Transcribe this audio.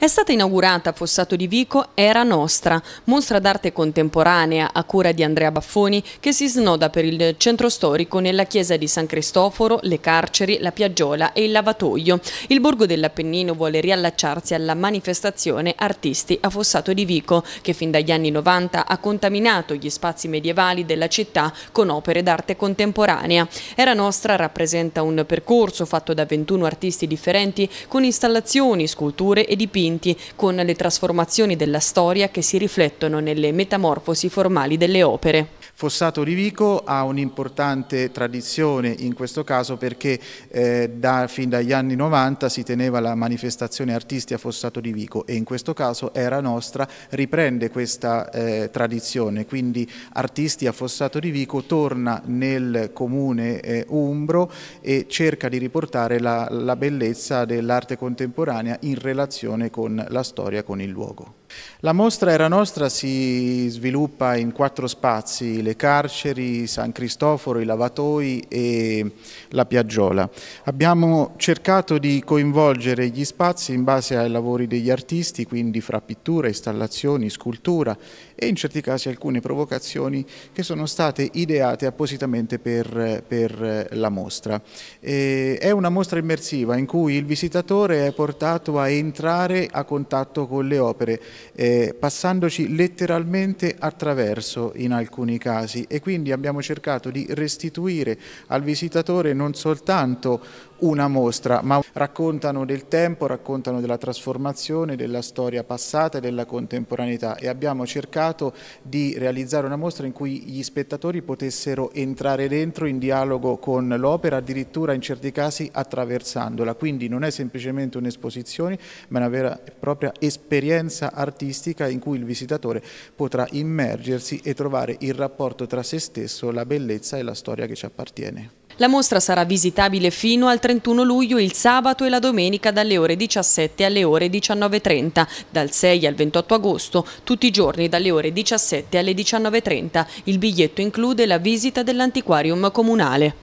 È stata inaugurata a Fossato di Vico Era Nostra, mostra d'arte contemporanea a cura di Andrea Baffoni che si snoda per il centro storico nella chiesa di San Cristoforo, le carceri, la piaggiola e il lavatoio. Il borgo dell'Appennino vuole riallacciarsi alla manifestazione Artisti a Fossato di Vico che fin dagli anni 90 ha contaminato gli spazi medievali della città con opere d'arte contemporanea. Era Nostra rappresenta un percorso fatto da 21 artisti differenti con installazioni, sculture e dipinti dipinti con le trasformazioni della storia che si riflettono nelle metamorfosi formali delle opere. Fossato Rivico ha un'importante tradizione in questo caso perché eh, da, fin dagli anni 90 si teneva la manifestazione artisti a Fossato Rivico e in questo caso Era Nostra riprende questa eh, tradizione, quindi artisti a Fossato Rivico torna nel comune eh, Umbro e cerca di riportare la, la bellezza dell'arte contemporanea in relazione con la storia, con il luogo. La mostra Era Nostra si sviluppa in quattro spazi, le carceri, San Cristoforo, i lavatoi e la piaggiola. Abbiamo cercato di coinvolgere gli spazi in base ai lavori degli artisti, quindi fra pittura, installazioni, scultura e in certi casi alcune provocazioni che sono state ideate appositamente per, per la mostra. E è una mostra immersiva in cui il visitatore è portato a entrare a contatto con le opere eh, passandoci letteralmente attraverso in alcuni casi e quindi abbiamo cercato di restituire al visitatore non soltanto una mostra, ma raccontano del tempo, raccontano della trasformazione, della storia passata e della contemporaneità e abbiamo cercato di realizzare una mostra in cui gli spettatori potessero entrare dentro in dialogo con l'opera, addirittura in certi casi attraversandola, quindi non è semplicemente un'esposizione, ma una vera e propria esperienza artistica artistica in cui il visitatore potrà immergersi e trovare il rapporto tra se stesso, la bellezza e la storia che ci appartiene. La mostra sarà visitabile fino al 31 luglio il sabato e la domenica dalle ore 17 alle ore 19.30, dal 6 al 28 agosto, tutti i giorni dalle ore 17 alle 19.30. Il biglietto include la visita dell'antiquarium comunale.